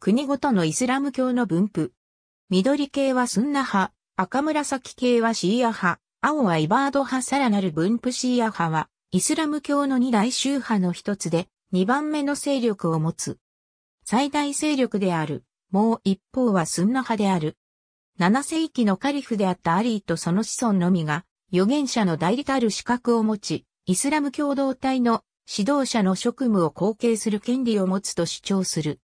国ごとのイスラム教の分布。緑系はスンナ派、赤紫系はシーア派、青はイバード派さらなる分布シーア派は、イスラム教の二大宗派の一つで、二番目の勢力を持つ。最大勢力である、もう一方はスンナ派である。七世紀のカリフであったアリーとその子孫のみが、預言者の代理たる資格を持ち、イスラム共同体の指導者の職務を後継する権利を持つと主張する。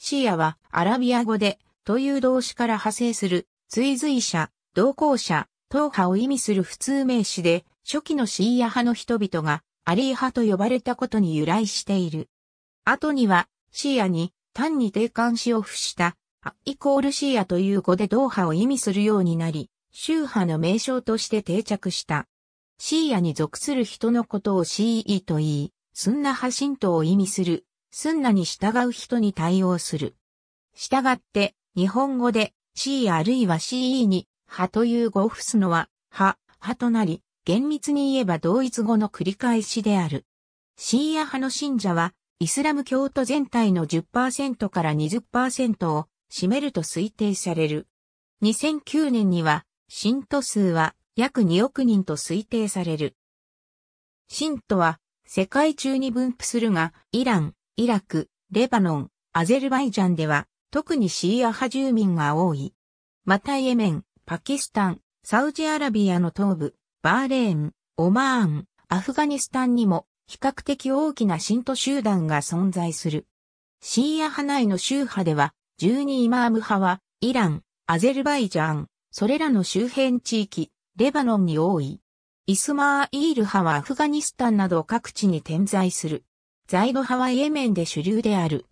シーアはアラビア語でという動詞から派生する追随者、同行者、党派を意味する普通名詞で初期のシーア派の人々がアリー派と呼ばれたことに由来している。後にはシーアに単に定冠詞を付したアイコールシーアという語で同派を意味するようになり、宗派の名称として定着した。シーアに属する人のことをシーイと言い、スンナ派神道を意味するすんなに従う人に対応する。従って、日本語で C あるいは CE に、派という語を付すのは、派、派となり、厳密に言えば同一語の繰り返しである。シーア派の信者は、イスラム教徒全体の10%から20%を占めると推定される。2009年には、信徒数は約2億人と推定される。信徒は世界中に分布するが、イラン、イラク、レバノン、アゼルバイジャンでは、特にシーア派住民が多い。またイエメン、パキスタン、サウジアラビアの東部、バーレーン、オマーン、アフガニスタンにも比較的大きな信徒集団が存在する。シーア派内の宗派では、12イマーム派は、イラン、アゼルバイジャン、それらの周辺地域、レバノンに多い。イスマーイール派はアフガニスタンなど各地に点在する。在イ派はイエメンで主流である。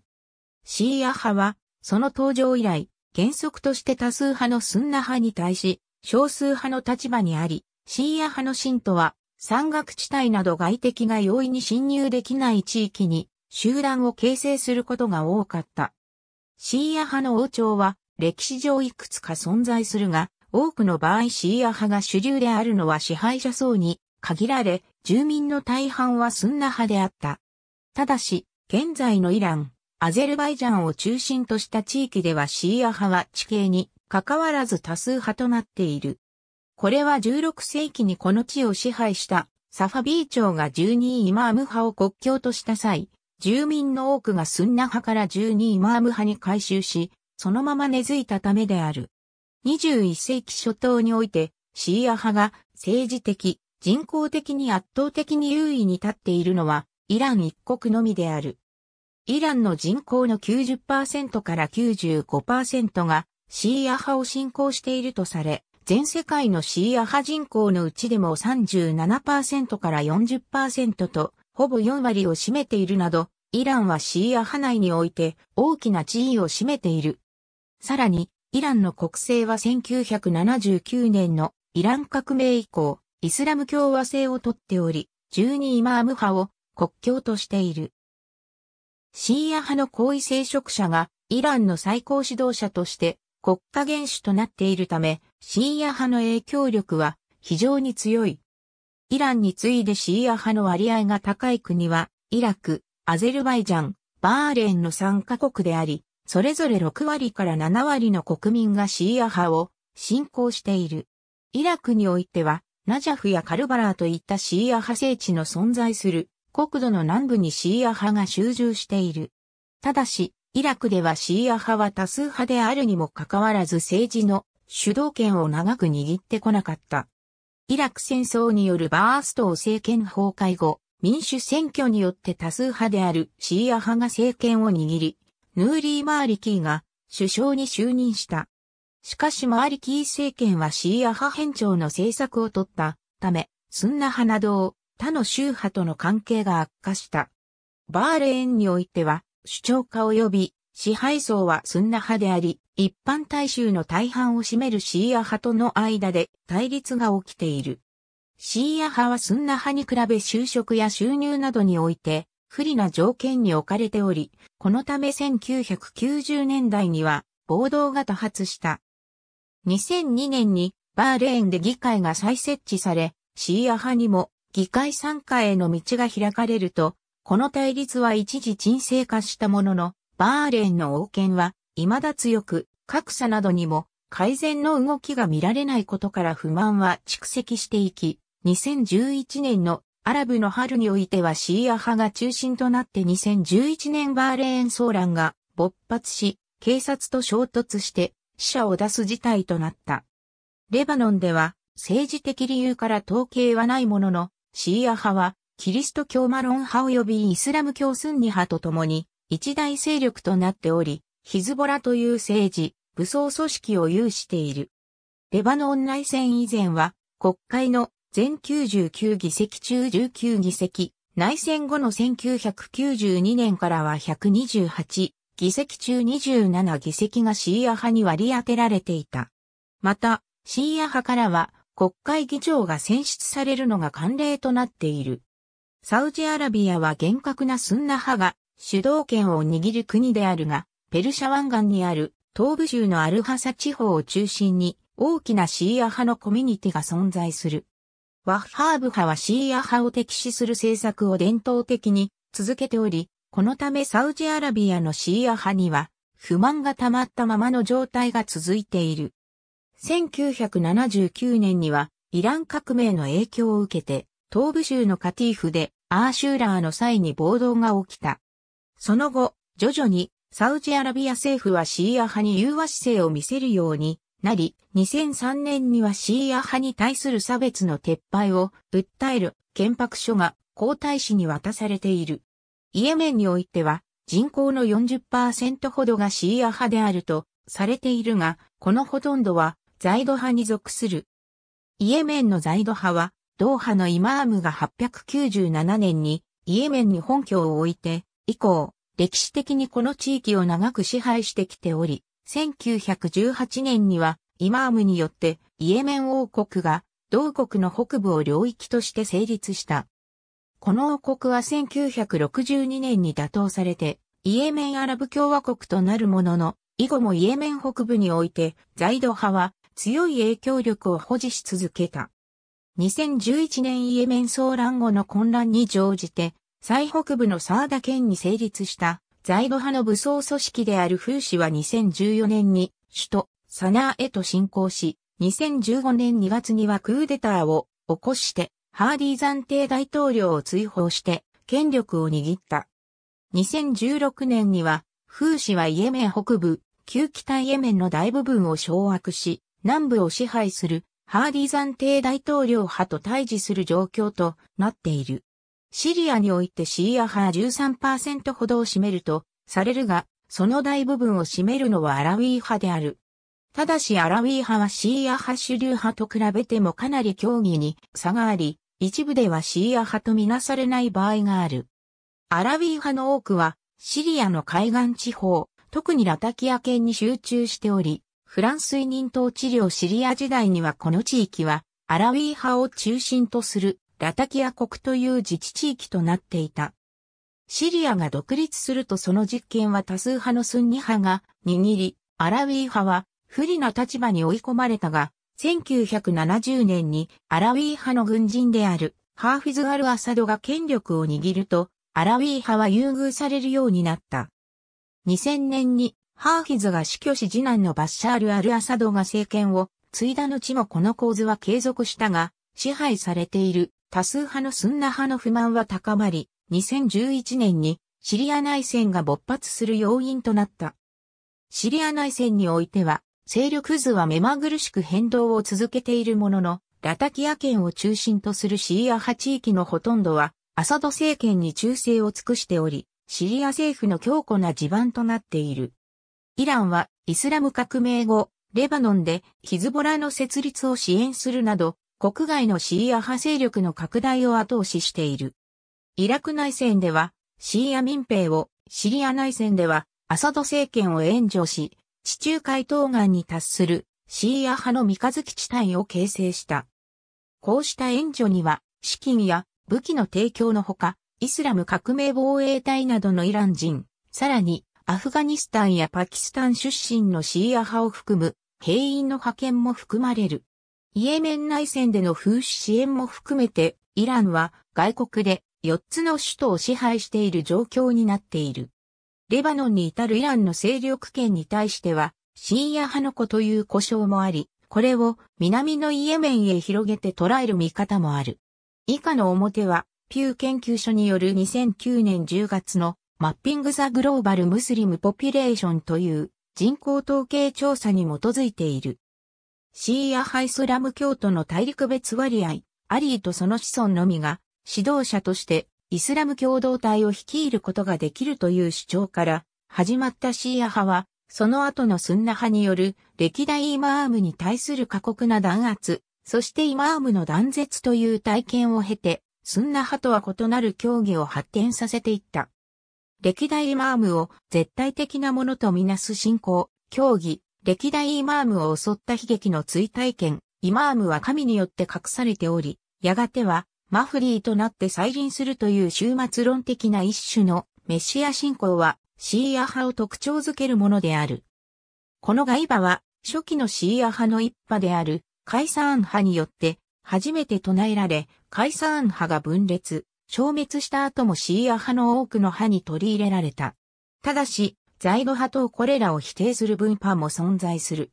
シーア派は、その登場以来、原則として多数派のスンナ派に対し、少数派の立場にあり、シーア派の信徒は、山岳地帯など外敵が容易に侵入できない地域に、集団を形成することが多かった。シーア派の王朝は、歴史上いくつか存在するが、多くの場合シーア派が主流であるのは支配者層に限られ、住民の大半はスンナ派であった。ただし、現在のイラン、アゼルバイジャンを中心とした地域ではシーア派は地形に関わらず多数派となっている。これは16世紀にこの地を支配したサファビー朝が12イマーム派を国境とした際、住民の多くがスンナ派から12イマーム派に改修し、そのまま根付いたためである。21世紀初頭において、シーア派が政治的、人工的に圧倒的に優位に立っているのは、イラン一国のみである。イランの人口の90%から95%がシーア派を信仰しているとされ、全世界のシーア派人口のうちでも37%から40%と、ほぼ4割を占めているなど、イランはシーア派内において大きな地位を占めている。さらに、イランの国政は1979年のイラン革命以降、イスラム共和制をとっており、12イマーム派を国境としている。シーア派の高位聖職者がイランの最高指導者として国家元首となっているため、シーア派の影響力は非常に強い。イランに次いでシーア派の割合が高い国は、イラク、アゼルバイジャン、バーレンの3カ国であり、それぞれ6割から7割の国民がシーア派を信仰している。イラクにおいては、ナジャフやカルバラーといったシーア派聖地の存在する国土の南部にシーア派が集中している。ただし、イラクではシーア派は多数派であるにもかかわらず政治の主導権を長く握ってこなかった。イラク戦争によるバーストを政権崩壊後、民主選挙によって多数派であるシーア派が政権を握り、ヌーリー・マーリキーが首相に就任した。しかしマーリキー政権はシーア派偏長の政策を取ったため、スンナ派などを他の宗派との関係が悪化した。バーレーンにおいては、主張家及び支配層はスンナ派であり、一般大衆の大半を占めるシーア派との間で対立が起きている。シーア派はスンナ派に比べ就職や収入などにおいて不利な条件に置かれており、このため1990年代には暴動が多発した。2002年にバーレーンで議会が再設置され、シーア派にも議会参加への道が開かれると、この対立は一時沈静化したものの、バーレーンの王権は、未だ強く、格差などにも、改善の動きが見られないことから不満は蓄積していき、2011年のアラブの春においてはシーア派が中心となって2011年バーレーン騒乱が勃発し、警察と衝突して死者を出す事態となった。レバノンでは政治的理由から統計はないものの、シーア派は、キリスト教マロン派及びイスラム教スンニ派と共に、一大勢力となっており、ヒズボラという政治、武装組織を有している。レバノン内戦以前は、国会の全99議席中19議席、内戦後の1992年からは128議席中27議席がシーア派に割り当てられていた。また、シーア派からは国会議長が選出されるのが慣例となっている。サウジアラビアは厳格なスンナ派が主導権を握る国であるが、ペルシャ湾岸にある東部州のアルハサ地方を中心に大きなシーア派のコミュニティが存在する。ワッハーブ派はシーア派を敵視する政策を伝統的に続けており、このためサウジアラビアのシーア派には不満が溜まったままの状態が続いている。1979年にはイラン革命の影響を受けて、東部州のカティーフでアーシューラーの際に暴動が起きた。その後、徐々にサウジアラビア政府はシーア派に融和姿勢を見せるようになり、2003年にはシーア派に対する差別の撤廃を訴える憲白書が皇太子に渡されている。イエメンにおいては人口の40%ほどがシーア派であるとされているが、このほとんどはザイド派に属する。イエメンのザイド派は、ドーハのイマームが897年にイエメンに本拠を置いて、以降、歴史的にこの地域を長く支配してきており、1918年にはイマームによってイエメン王国が同国の北部を領域として成立した。この王国は1962年に打倒されて、イエメンアラブ共和国となるものの、以後もイエメン北部において、ザイド派は強い影響力を保持し続けた。2011年イエメン騒乱後の混乱に乗じて、最北部のサーダ県に成立した在ロ派の武装組織である風シは2014年に首都サナーへと侵攻し、2015年2月にはクーデターを起こして、ハーディ暫定大統領を追放して権力を握った。2016年には、風シはイエメン北部、旧北イエメンの大部分を掌握し、南部を支配するハーディ暫定大統領派と対峙する状況となっている。シリアにおいてシーア派13%ほどを占めるとされるが、その大部分を占めるのはアラウィー派である。ただしアラウィー派はシーア派主流派と比べてもかなり競技に差があり、一部ではシーア派とみなされない場合がある。アラウィー派の多くはシリアの海岸地方、特にラタキア県に集中しており、フランス移民統治領シリア時代にはこの地域は、アラウィー派を中心とするラタキア国という自治地域となっていた。シリアが独立するとその実権は多数派のスンニ派が握り、アラウィー派は不利な立場に追い込まれたが、1970年にアラウィー派の軍人であるハーフィズ・アル・アサドが権力を握ると、アラウィー派は優遇されるようになった。2000年にハーヒズが死去し次男のバッシャール・アル・アサドが政権を継いだ後もこの構図は継続したが、支配されている多数派のスンナ派の不満は高まり、2011年にシリア内戦が勃発する要因となった。シリア内戦においては、勢力図は目まぐるしく変動を続けているものの、ラタキア県を中心とするシーア派地域のほとんどは、アサド政権に忠誠を尽くしており、シリア政府の強固な地盤となっている。イランはイスラム革命後、レバノンでヒズボラの設立を支援するなど、国外のシーア派勢力の拡大を後押ししている。イラク内戦では、シーア民兵を、シリア内戦では、アサド政権を援助し、地中海東岸に達するシーア派の三日月地帯を形成した。こうした援助には、資金や武器の提供のほか、イスラム革命防衛隊などのイラン人、さらにアフガニスタンやパキスタン出身のシーア派を含む兵員の派遣も含まれる。イエメン内戦での風刺支援も含めて、イランは外国で4つの首都を支配している状況になっている。レバノンに至るイランの勢力圏に対しては、シーア派の子という故障もあり、これを南のイエメンへ広げて捉える見方もある。以下の表は、ピュー研究所による2009年10月のマッピング・ザ・グローバル・ムスリム・ポピュレーションという人口統計調査に基づいている。シーア派イスラム教徒の大陸別割合、アリーとその子孫のみが指導者としてイスラム共同体を率いることができるという主張から始まったシーア派はその後のスンナ派による歴代イマームに対する過酷な弾圧、そしてイマームの断絶という体験を経て、スンナ派とは異なる教義を発展させていった。歴代イマームを絶対的なものとみなす信仰、教義、歴代イマームを襲った悲劇の追体験、イマームは神によって隠されており、やがてはマフリーとなって再臨するという終末論的な一種のメシア信仰はシーア派を特徴づけるものである。このガイバは初期のシーア派の一派であるカイサーン派によって初めて唱えられ、カイサーン派が分裂、消滅した後もシーア派の多くの派に取り入れられた。ただし、ザイド派とこれらを否定する分派も存在する。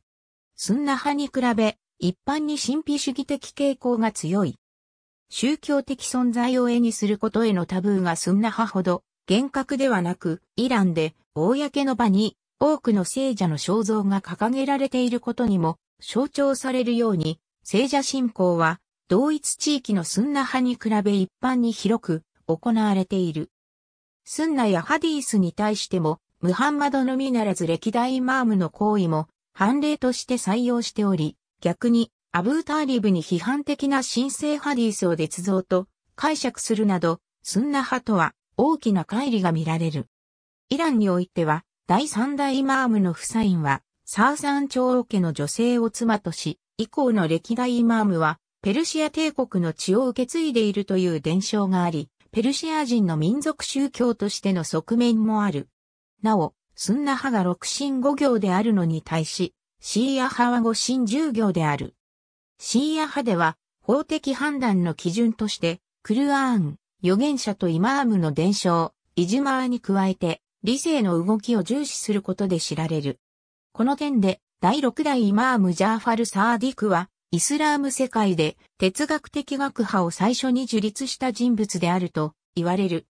スンナ派に比べ、一般に神秘主義的傾向が強い。宗教的存在を絵にすることへのタブーがスンナ派ほど厳格ではなく、イランで公の場に多くの聖者の肖像が掲げられていることにも象徴されるように、聖者信仰は同一地域のスンナ派に比べ一般に広く行われている。スンナやハディースに対しても、ムハンマドのみならず歴代イマームの行為も、判例として採用しており、逆に、アブーターリブに批判的な神聖ハディースを捏造と解釈するなど、スンナ派とは大きな乖離が見られる。イランにおいては、第三代イマームのフサインは、サーサン朝王家の女性を妻とし、以降の歴代イマームは、ペルシア帝国の血を受け継いでいるという伝承があり、ペルシア人の民族宗教としての側面もある。なお、スンナ派が六神五行であるのに対し、シーア派は五神十行である。シーア派では、法的判断の基準として、クルアーン、預言者とイマームの伝承、イジマーに加えて、理性の動きを重視することで知られる。この点で、第六代イマームジャーファル・サーディクは、イスラーム世界で哲学的学派を最初に樹立した人物であると言われる。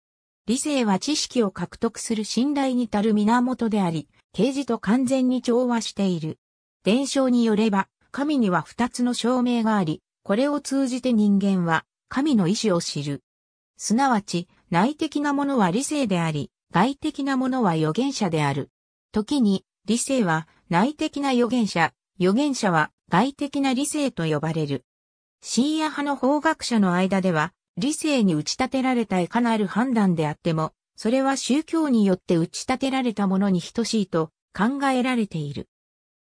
理性は知識を獲得する信頼に足る源であり、啓示と完全に調和している。伝承によれば、神には二つの証明があり、これを通じて人間は神の意志を知る。すなわち、内的なものは理性であり、外的なものは預言者である。時に、理性は内的な預言者、預言者は外的な理性と呼ばれる。シーア派の法学者の間では、理性に打ち立てられたいかなる判断であっても、それは宗教によって打ち立てられたものに等しいと考えられている。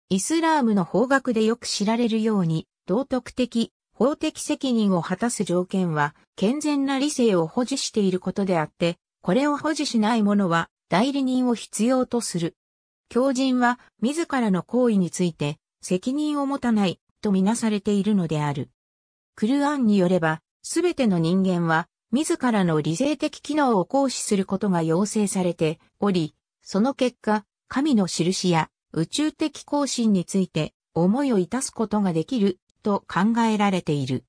イスラームの法学でよく知られるように、道徳的、法的責任を果たす条件は、健全な理性を保持していることであって、これを保持しない者は代理人を必要とする。狂人は自らの行為について責任を持たないとみなされているのである。クルアンによれば、すべての人間は、自らの理性的機能を行使することが要請されており、その結果、神の印や宇宙的行進について思いをいたすことができると考えられている。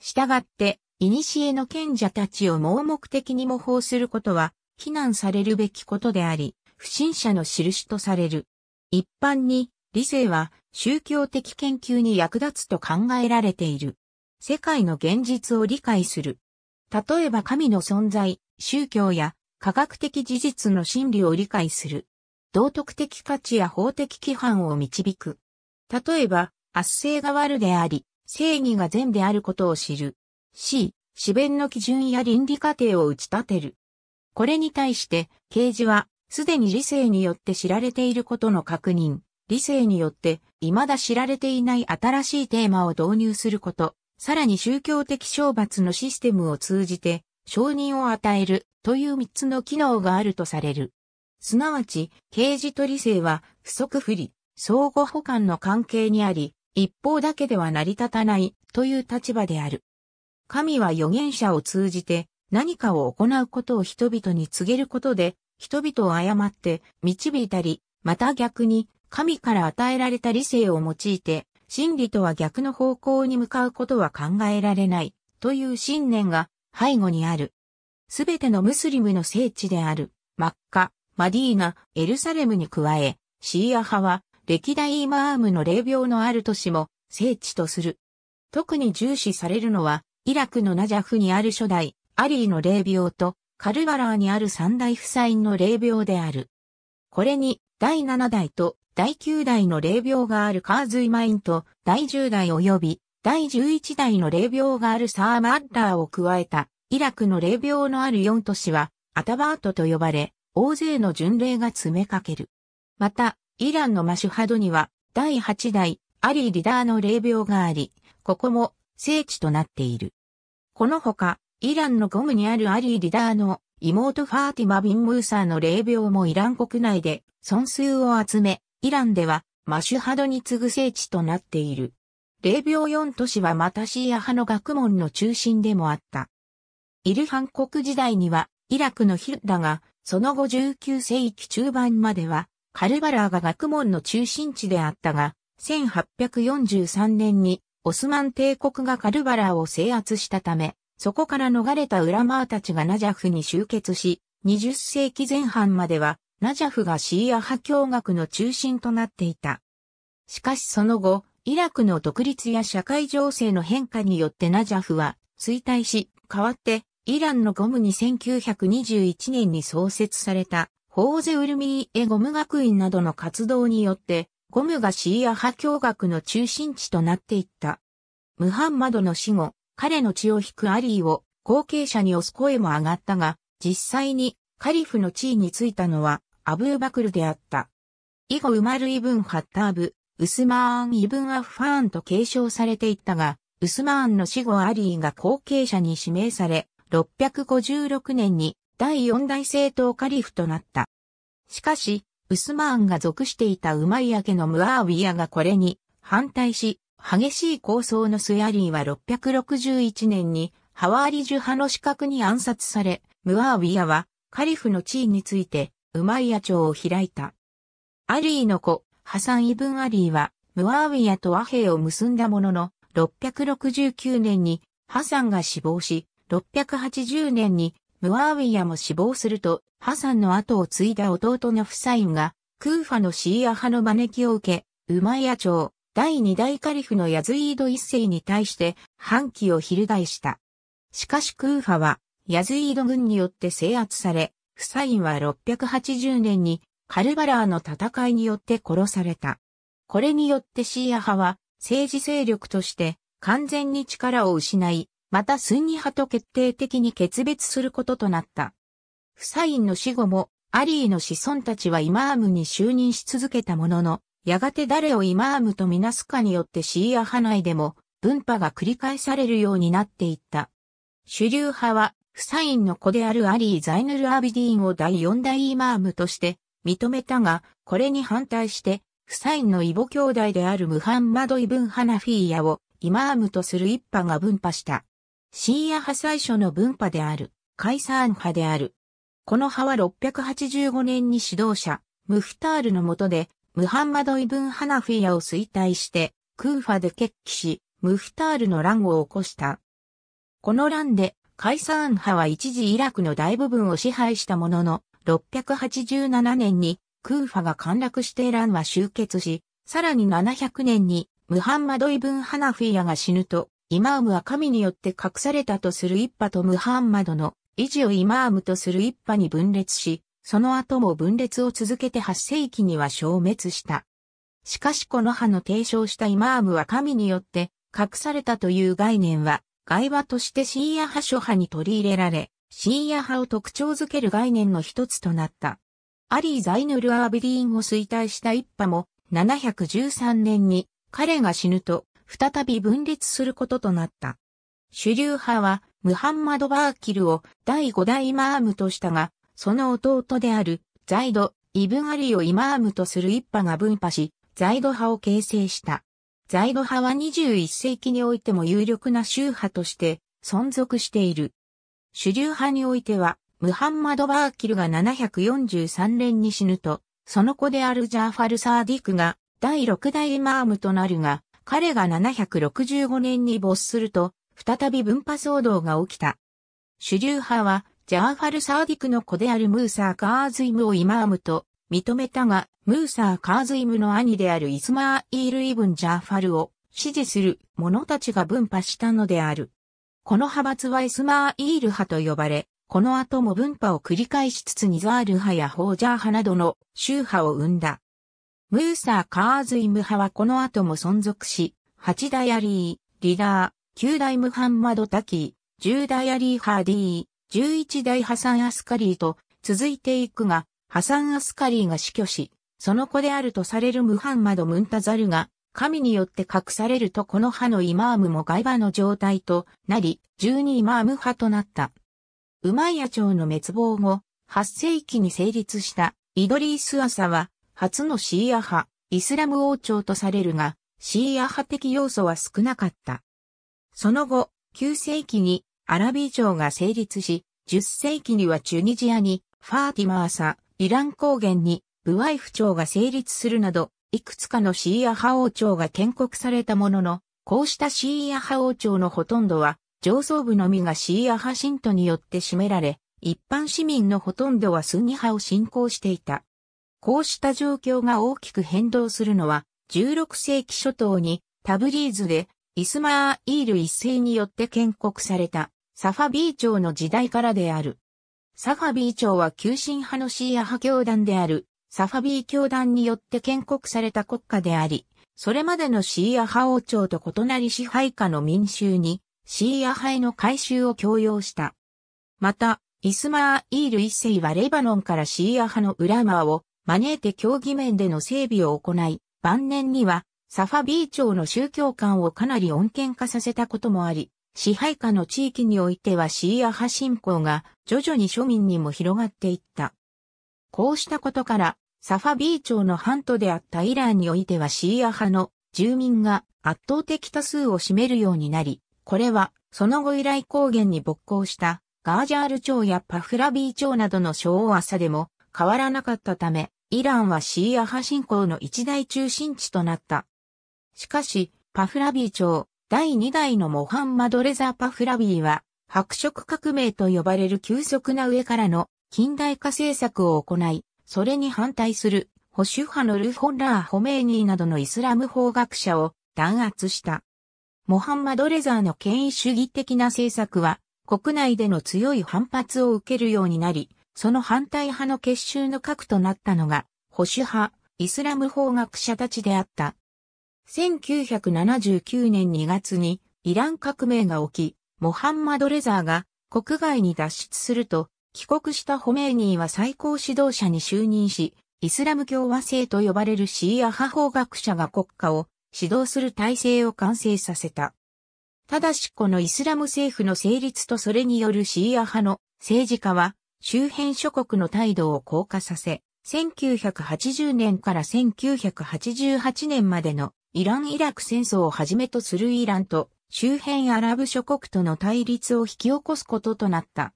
したがって、古の賢者たちを盲目的に模倣することは、非難されるべきことであり、不審者の印とされる。一般に、理性は宗教的研究に役立つと考えられている。世界の現実を理解する。例えば神の存在、宗教や科学的事実の真理を理解する。道徳的価値や法的規範を導く。例えば、圧政が悪であり、正義が善であることを知る。C、四弁の基準や倫理過程を打ち立てる。これに対して、刑事は、すでに理性によって知られていることの確認、理性によって未だ知られていない新しいテーマを導入すること、さらに宗教的懲罰のシステムを通じて承認を与えるという3つの機能があるとされる。すなわち、刑事と理性は不足不利、相互補完の関係にあり、一方だけでは成り立たないという立場である。神は預言者を通じて何かを行うことを人々に告げることで、人々を誤って導いたり、また逆に神から与えられた理性を用いて、真理とは逆の方向に向かうことは考えられない、という信念が背後にある。すべてのムスリムの聖地である、マッカ、マディーナ、エルサレムに加え、シーア派は歴代イマームの霊廟のある都市も聖地とする。特に重視されるのは、イラクのナジャフにある初代、アリーの霊廟と、カルバラーにある三大夫妻の霊廟である。これに、第七代と第9代の霊廟があるカーズイマインと、第10代及び、第11代の霊廟があるサーマッラーを加えた、イラクの霊廟のある4都市は、アタバートと呼ばれ、大勢の巡礼が詰めかける。また、イランのマシュハドには、第8代、アリー・リダーの霊廟があり、ここも聖地となっている。このほか、イランのゴムにあるアリー・リダーの妹ファーティマ・ビン・ムーサーの霊廟もイラン国内で、損数を集め、イランではマシュハドに次ぐ聖地となっている。0秒4都市はまたシーア派の学問の中心でもあった。イルハン国時代にはイラクのヒルだが、その後19世紀中盤まではカルバラーが学問の中心地であったが、1843年にオスマン帝国がカルバラーを制圧したため、そこから逃れたウラマーたちがナジャフに集結し、20世紀前半まではナジャフがシーア派教学の中心となっていた。しかしその後、イラクの独立や社会情勢の変化によってナジャフは衰退し、代わってイランのゴムに1921年に創設されたホーゼウルミーエゴム学院などの活動によってゴムがシーア派教学の中心地となっていった。ムハンマドの死後、彼の血を引くアリーを後継者に押す声も上がったが、実際にカリフの地位についたのはアブーバクルであった。以後ウマルイブン・ハッターブ、ウスマーン・イブン・アフファーンと継承されていったが、ウスマーンの死後アリーが後継者に指名され、656年に第四大政党カリフとなった。しかし、ウスマーンが属していたウマイヤ家のムアーウィアがこれに反対し、激しい抗争の末アリーは661年にハワーリジュ派の資格に暗殺され、ムアーウィアはカリフの地位についてウマイヤ朝を開いた。アリーの子、ハサン・イブン・アリーは、ムアウィヤと和平を結んだものの、669年にハサンが死亡し、680年にムアウィヤも死亡すると、ハサンの後を継いだ弟のフサインが、クーファのシーア派の招きを受け、ウマイヤ朝、第二代カリフのヤズイード一世に対して反旗を翻した。しかしクーファは、ヤズイード軍によって制圧され、フサインは680年にカルバラーの戦いによって殺された。これによってシーア派は政治勢力として完全に力を失い、またスンニ派と決定的に決別することとなった。フサインの死後もアリーの子孫たちはイマームに就任し続けたものの、やがて誰をイマームとみなすかによってシーア派内でも分派が繰り返されるようになっていった。主流派はフサインの子であるアリー・ザイヌル・アビディーンを第四代イマームとして認めたが、これに反対して、フサインの異母兄弟であるムハンマド・イブン・ハナフィーヤをイマームとする一派が分派した。シーア派最初の分派である、カイサーン派である。この派は685年に指導者、ムフタールの下で、ムハンマド・イブン・ハナフィーヤを衰退して、クーファで決起し、ムフタールの乱を起こした。この乱で解散派は一時イラクの大部分を支配したものの、687年にクーファが陥落してイランは集結し、さらに700年にムハンマド・イブン・ハナフィヤが死ぬと、イマームは神によって隠されたとする一派とムハンマドの維持をイマームとする一派に分裂し、その後も分裂を続けて8世紀には消滅した。しかしこの派の提唱したイマームは神によって隠されたという概念は外話としてシーア派諸派に取り入れられ、シーア派を特徴づける概念の一つとなった。アリー・ザイヌル・アービディンを衰退した一派も、713年に彼が死ぬと、再び分裂することとなった。主流派は、ムハンマド・バーキルを第5代イマームとしたが、その弟である、ザイド・イブン・アリをイマームとする一派が分派し、ザイド派を形成した。在土派は21世紀においても有力な宗派として存続している。主流派においては、ムハンマド・バーキルが743年に死ぬと、その子であるジャーファル・サーディクが第6代イマームとなるが、彼が765年に没すると、再び分派騒動が起きた。主流派は、ジャーファル・サーディクの子であるムーサー・カーズイムをイマームと認めたが、ムーサー・カーズイムの兄であるイスマーイール・イブン・ジャーファルを支持する者たちが分派したのである。この派閥はイスマーイール派と呼ばれ、この後も分派を繰り返しつつニザール派やホージャー派などの宗派を生んだ。ムーサー・カーズイム派はこの後も存続し、8代アリー、リダー、9代ムハンマド・タキー、10代アリー・ハーディー、11代ハサン・アスカリーと続いていくが、ハサン・アスカリーが死去し、その子であるとされるムハンマド・ムンタザルが、神によって隠されるとこの派のイマームも外場の状態となり、12イマーム派となった。ウマイヤ朝の滅亡後、8世紀に成立したイドリース・アサは、初のシーア派、イスラム王朝とされるが、シーア派的要素は少なかった。その後、9世紀にアラビー朝が成立し、10世紀にはチュニジアにファーティマーサ、イラン高原にブワイフ朝が成立するなど、いくつかのシーア派王朝が建国されたものの、こうしたシーア派王朝のほとんどは、上層部のみがシーア派信徒によって占められ、一般市民のほとんどはスニ派を信仰していた。こうした状況が大きく変動するのは、16世紀初頭にタブリーズでイスマーイール一世によって建国されたサファビー朝の時代からである。サファビー朝は急進派のシーア派教団である、サファビー教団によって建国された国家であり、それまでのシーア派王朝と異なり支配下の民衆に、シーア派への改修を強要した。また、イスマーイール一世はレバノンからシーア派のウラマーを招いて競技面での整備を行い、晩年にはサファビー朝の宗教観をかなり穏健化させたこともあり、支配下の地域においてはシーア派信仰が徐々に庶民にも広がっていった。こうしたことから、サファビー町の半島であったイランにおいてはシーア派の住民が圧倒的多数を占めるようになり、これはその後イライ高原に勃興したガージャール町やパフラビー町などの小王さでも変わらなかったため、イランはシーア派信仰の一大中心地となった。しかし、パフラビー町、第2代のモハンマド・レザ・ーパフラビーは、白色革命と呼ばれる急速な上からの近代化政策を行い、それに反対する保守派のルホンラー・ホメーニーなどのイスラム法学者を弾圧した。モハンマド・レザーの権威主義的な政策は、国内での強い反発を受けるようになり、その反対派の結集の核となったのが、保守派、イスラム法学者たちであった。1979年2月にイラン革命が起き、モハンマド・レザーが国外に脱出すると、帰国したホメイニーは最高指導者に就任し、イスラム共和制と呼ばれるシーア派法学者が国家を指導する体制を完成させた。ただしこのイスラム政府の成立とそれによるシーア派の政治家は周辺諸国の態度を硬化させ、1980年から1988年までのイラン・イラク戦争をはじめとするイランと周辺アラブ諸国との対立を引き起こすこととなった。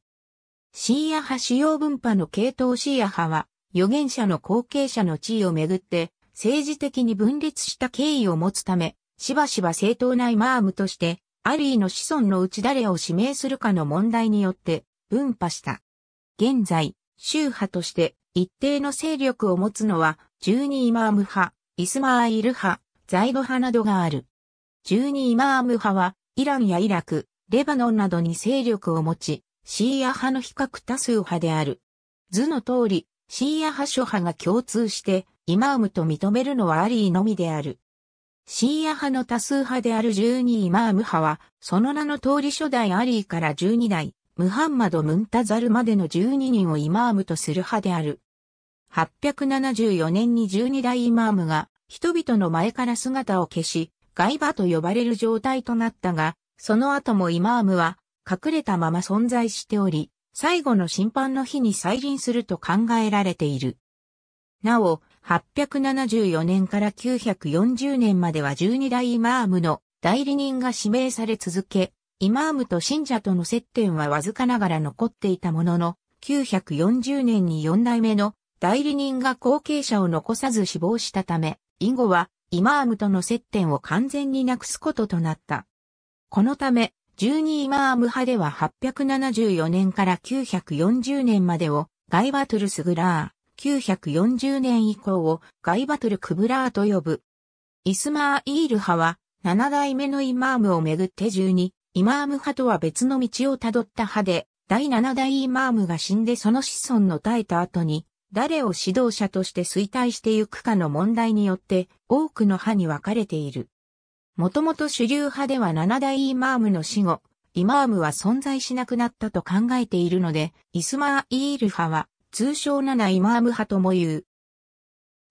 シーア派主要分派の系統シーア派は、預言者の後継者の地位をめぐって、政治的に分裂した経緯を持つため、しばしば正当なイマームとして、アリーの子孫のうち誰を指名するかの問題によって、分派した。現在、宗派として一定の勢力を持つのは、12イマーム派、イスマーイル派、在路派などがある。12イマーム派は、イランやイラク、レバノンなどに勢力を持ち、シーア派の比較多数派である。図の通り、シーア派諸派が共通して、イマームと認めるのはアリーのみである。シーア派の多数派である12イマーム派は、その名の通り初代アリーから12代、ムハンマド・ムンタザルまでの12人をイマームとする派である。874年に12代イマームが人々の前から姿を消し、ガイバと呼ばれる状態となったが、その後もイマームは隠れたまま存在しており、最後の審判の日に再臨すると考えられている。なお、874年から940年までは12代イマームの代理人が指名され続け、イマームと信者との接点はわずかながら残っていたものの、940年に4代目の代理人が後継者を残さず死亡したため、以後はイマームとの接点を完全になくすこととなった。このため、12イマーム派では874年から940年までをガイバトルスグラー、940年以降をガイバトルクブラーと呼ぶ。イスマーイール派は7代目のイマームをめぐって12、イマーム派とは別の道をたどった派で、第7代イマームが死んでその子孫の耐えた後に、誰を指導者として衰退してゆくかの問題によって多くの派に分かれている。もともと主流派では七大イマームの死後、イマームは存在しなくなったと考えているので、イスマーイール派は通称七イマーム派とも言う。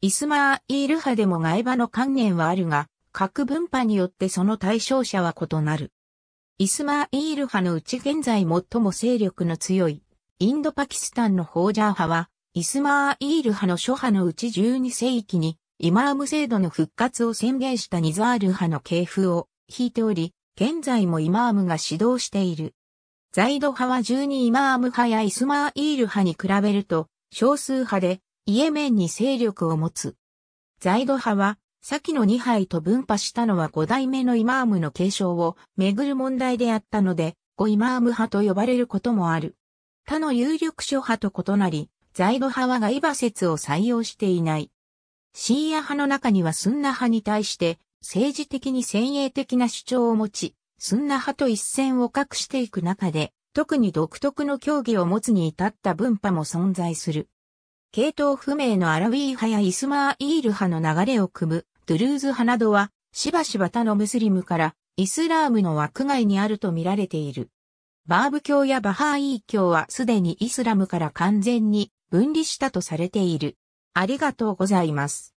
イスマーイール派でも外場の観念はあるが、各分派によってその対象者は異なる。イスマーイール派のうち現在最も勢力の強い、インドパキスタンのホージャー派は、イスマーイール派の諸派のうち12世紀に、イマーム制度の復活を宣言したニザール派の系譜を引いており、現在もイマームが指導している。ザイド派は12イマーム派やイスマーイール派に比べると少数派でイエメンに勢力を持つ。ザイド派は先の2杯と分派したのは5代目のイマームの継承をめぐる問題であったので、5イマーム派と呼ばれることもある。他の有力諸派と異なり、在土派はガイバ説を採用していない。シーア派の中にはスンナ派に対して政治的に先鋭的な主張を持ち、スンナ派と一線を画していく中で、特に独特の教義を持つに至った分派も存在する。系統不明のアラウィー派やイスマーイール派の流れを組むドゥルーズ派などは、しばしば他のムスリムからイスラームの枠外にあると見られている。バーブ教やバハーイー教はすでにイスラムから完全に分離したとされている。ありがとうございます。